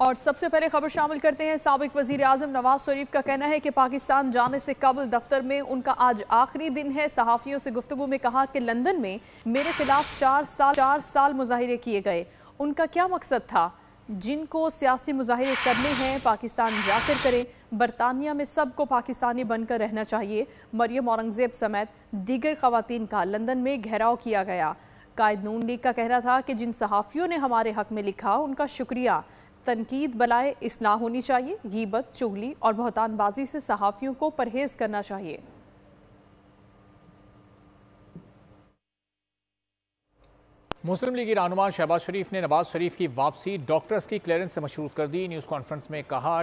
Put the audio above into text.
और सबसे पहले खबर शामिल करते हैं सबक वजी अजम नवाज शरीफ का कहना है कि पाकिस्तान जाने से कबल दफ्तर में उनका आज आखिरी दिन है सहाफ़ियों से गुफ्तु में कहा कि लंदन में मेरे खिलाफ चार साल चार साल मुजाहरे किए गए उनका क्या मकसद था जिनको सियासी मुजाहरे करने हैं पाकिस्तान जाकर करें बरतानिया में सबको पाकिस्तानी बनकर रहना चाहिए मरियम औरंगजेब समेत दीगर खातन का लंदन में घेराव किया गया कायद नून लीग का कहना था कि जिन सहाफ़ियों ने हमारे हक में लिखा उनका शुक्रिया तनकीद बलाए इस ना होनी चाहिए गीबत चुगली और बहतानबाजी से सहाफ़ियों को परहेज़ करना चाहिए मुस्लिम लीग रहनुमा शहबाज शरीफ ने नवाज शरीफ की वापसी डॉक्टर्स की क्लियरेंस से मशरूत कर दी न्यूज़ कॉन्फ्रेंस में कहा